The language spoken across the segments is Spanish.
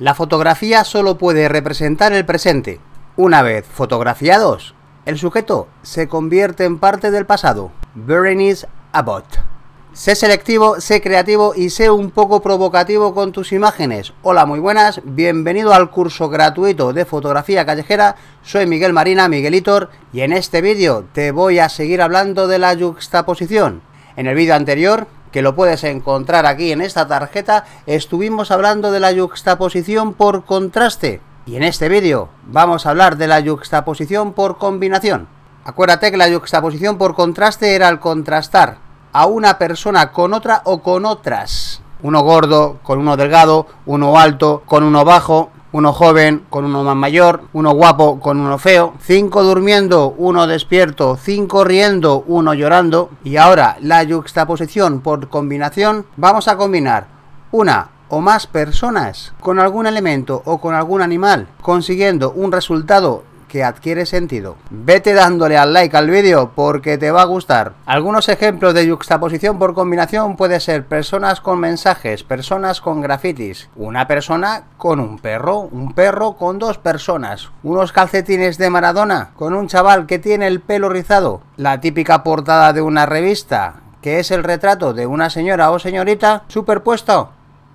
La fotografía solo puede representar el presente. Una vez fotografiados, el sujeto se convierte en parte del pasado. Berenice Abbott. Sé selectivo, sé creativo y sé un poco provocativo con tus imágenes. Hola, muy buenas, bienvenido al curso gratuito de fotografía callejera. Soy Miguel Marina, Miguelitor, y en este vídeo te voy a seguir hablando de la juxtaposición, En el vídeo anterior que lo puedes encontrar aquí en esta tarjeta, estuvimos hablando de la yuxtaposición por contraste. Y en este vídeo vamos a hablar de la yuxtaposición por combinación. Acuérdate que la yuxtaposición por contraste era al contrastar a una persona con otra o con otras. Uno gordo con uno delgado, uno alto con uno bajo, uno joven con uno más mayor, uno guapo con uno feo, cinco durmiendo, uno despierto, cinco riendo, uno llorando. Y ahora la yuxtaposición por combinación, vamos a combinar una o más personas con algún elemento o con algún animal, consiguiendo un resultado que adquiere sentido. Vete dándole al like al vídeo porque te va a gustar. Algunos ejemplos de yuxtaposición por combinación puede ser personas con mensajes, personas con grafitis, una persona con un perro, un perro con dos personas, unos calcetines de Maradona con un chaval que tiene el pelo rizado, la típica portada de una revista, que es el retrato de una señora o señorita superpuesto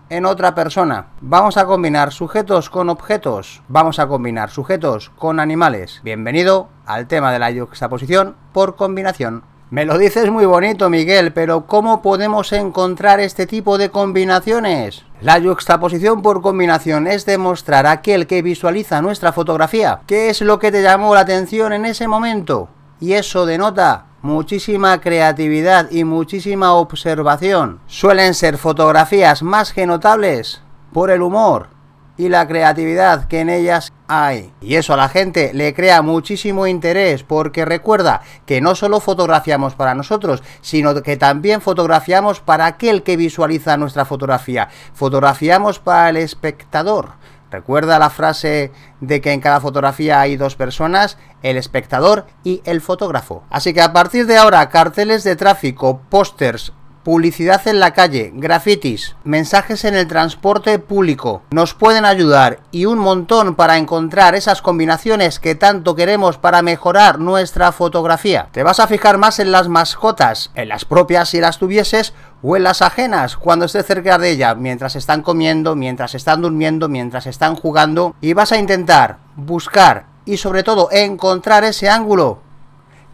en otra persona. Vamos a combinar sujetos con objetos. Vamos a combinar sujetos con animales. Bienvenido al tema de la yuxtaposición por combinación. Me lo dices muy bonito, Miguel, pero ¿cómo podemos encontrar este tipo de combinaciones? La juxtaposición por combinación es demostrar a aquel que visualiza nuestra fotografía qué es lo que te llamó la atención en ese momento. Y eso denota muchísima creatividad y muchísima observación. Suelen ser fotografías más que notables por el humor y la creatividad que en ellas hay. Y eso a la gente le crea muchísimo interés porque recuerda que no solo fotografiamos para nosotros, sino que también fotografiamos para aquel que visualiza nuestra fotografía. Fotografiamos para el espectador. Recuerda la frase de que en cada fotografía hay dos personas, el espectador y el fotógrafo. Así que a partir de ahora, carteles de tráfico, pósters, publicidad en la calle, grafitis, mensajes en el transporte público, nos pueden ayudar y un montón para encontrar esas combinaciones que tanto queremos para mejorar nuestra fotografía. Te vas a fijar más en las mascotas, en las propias si las tuvieses, o en las ajenas, cuando estés cerca de ella, mientras están comiendo, mientras están durmiendo, mientras están jugando, y vas a intentar buscar y sobre todo encontrar ese ángulo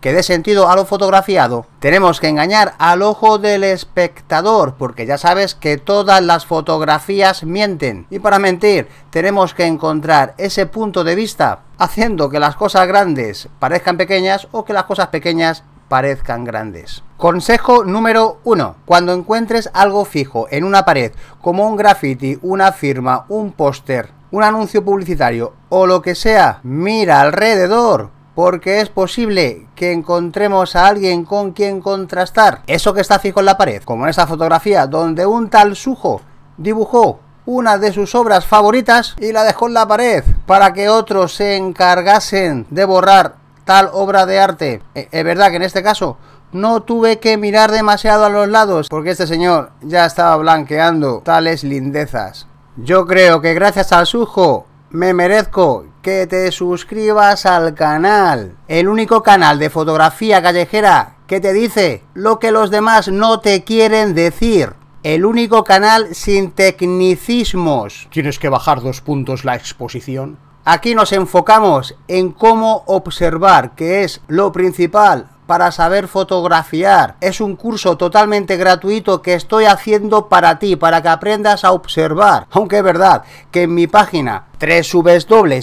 que dé sentido a lo fotografiado. Tenemos que engañar al ojo del espectador, porque ya sabes que todas las fotografías mienten. Y para mentir, tenemos que encontrar ese punto de vista, haciendo que las cosas grandes parezcan pequeñas o que las cosas pequeñas parezcan grandes. Consejo número 1. Cuando encuentres algo fijo en una pared, como un graffiti, una firma, un póster, un anuncio publicitario o lo que sea, mira alrededor porque es posible que encontremos a alguien con quien contrastar eso que está fijo en la pared, como en esta fotografía donde un tal Sujo dibujó una de sus obras favoritas y la dejó en la pared para que otros se encargasen de borrar tal obra de arte. Eh, es verdad que en este caso no tuve que mirar demasiado a los lados porque este señor ya estaba blanqueando tales lindezas. Yo creo que gracias al sujo me merezco que te suscribas al canal. El único canal de fotografía callejera que te dice lo que los demás no te quieren decir. El único canal sin tecnicismos. Tienes que bajar dos puntos la exposición. Aquí nos enfocamos en cómo observar, que es lo principal para saber fotografiar. Es un curso totalmente gratuito que estoy haciendo para ti, para que aprendas a observar. Aunque es verdad que en mi página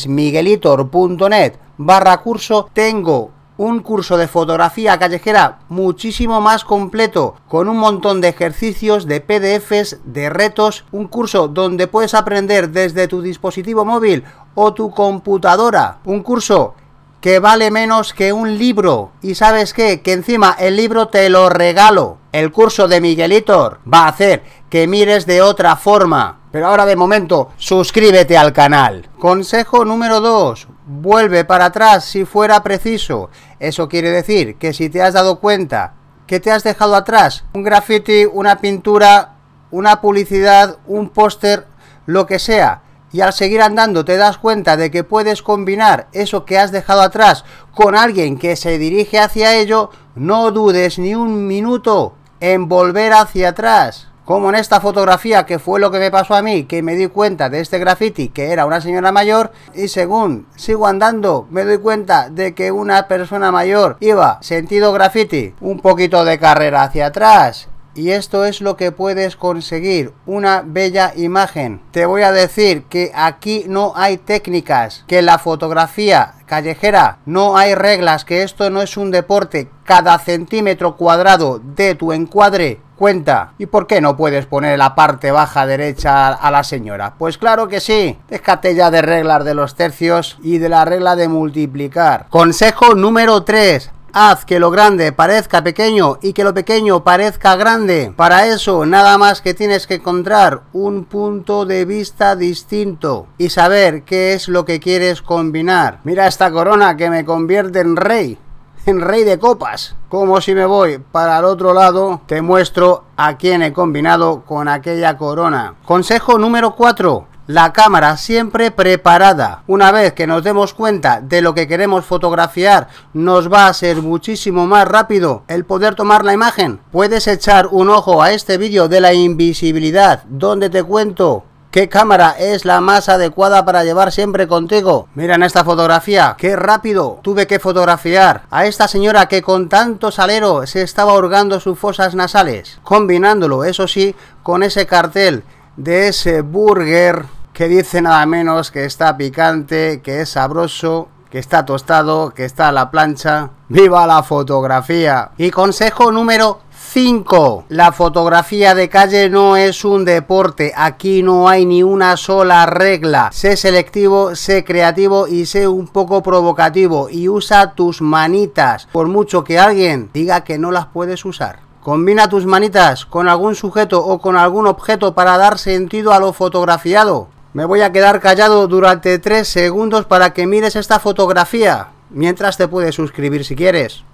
miguelitor.net barra curso tengo un curso de fotografía callejera muchísimo más completo, con un montón de ejercicios, de PDFs, de retos, un curso donde puedes aprender desde tu dispositivo móvil o tu computadora. Un curso que vale menos que un libro. Y sabes qué, que encima el libro te lo regalo. El curso de Miguelitor va a hacer que mires de otra forma. Pero ahora de momento, suscríbete al canal. Consejo número 2. Vuelve para atrás si fuera preciso. Eso quiere decir que si te has dado cuenta que te has dejado atrás un graffiti, una pintura, una publicidad, un póster, lo que sea, y al seguir andando te das cuenta de que puedes combinar eso que has dejado atrás con alguien que se dirige hacia ello, no dudes ni un minuto en volver hacia atrás. Como en esta fotografía, que fue lo que me pasó a mí, que me di cuenta de este graffiti, que era una señora mayor, y según sigo andando, me doy cuenta de que una persona mayor iba sentido graffiti, un poquito de carrera hacia atrás, y esto es lo que puedes conseguir, una bella imagen. Te voy a decir que aquí no hay técnicas, que la fotografía callejera no hay reglas, que esto no es un deporte, cada centímetro cuadrado de tu encuadre cuenta. ¿Y por qué no puedes poner la parte baja derecha a la señora? Pues claro que sí. Déjate de reglas de los tercios y de la regla de multiplicar. Consejo número 3. Haz que lo grande parezca pequeño y que lo pequeño parezca grande. Para eso nada más que tienes que encontrar un punto de vista distinto y saber qué es lo que quieres combinar. Mira esta corona que me convierte en rey en rey de copas. Como si me voy para el otro lado, te muestro a quién he combinado con aquella corona. Consejo número 4 la cámara siempre preparada. Una vez que nos demos cuenta de lo que queremos fotografiar, nos va a ser muchísimo más rápido el poder tomar la imagen. Puedes echar un ojo a este vídeo de la invisibilidad, donde te cuento ¿Qué cámara es la más adecuada para llevar siempre contigo? Miren esta fotografía, qué rápido tuve que fotografiar a esta señora que con tanto salero se estaba hurgando sus fosas nasales, combinándolo, eso sí, con ese cartel de ese burger que dice nada menos que está picante, que es sabroso, que está tostado, que está a la plancha. ¡Viva la fotografía! Y consejo número 5. La fotografía de calle no es un deporte. Aquí no hay ni una sola regla. Sé selectivo, sé creativo y sé un poco provocativo. Y usa tus manitas, por mucho que alguien diga que no las puedes usar. Combina tus manitas con algún sujeto o con algún objeto para dar sentido a lo fotografiado. Me voy a quedar callado durante 3 segundos para que mires esta fotografía. Mientras te puedes suscribir si quieres.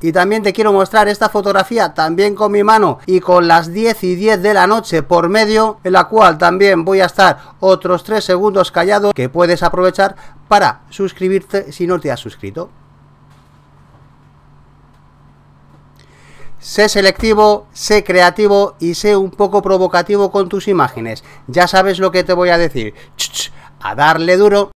Y también te quiero mostrar esta fotografía, también con mi mano y con las 10 y 10 de la noche por medio, en la cual también voy a estar otros 3 segundos callado que puedes aprovechar para suscribirte si no te has suscrito. Sé selectivo, sé creativo y sé un poco provocativo con tus imágenes. Ya sabes lo que te voy a decir. Ch a darle duro.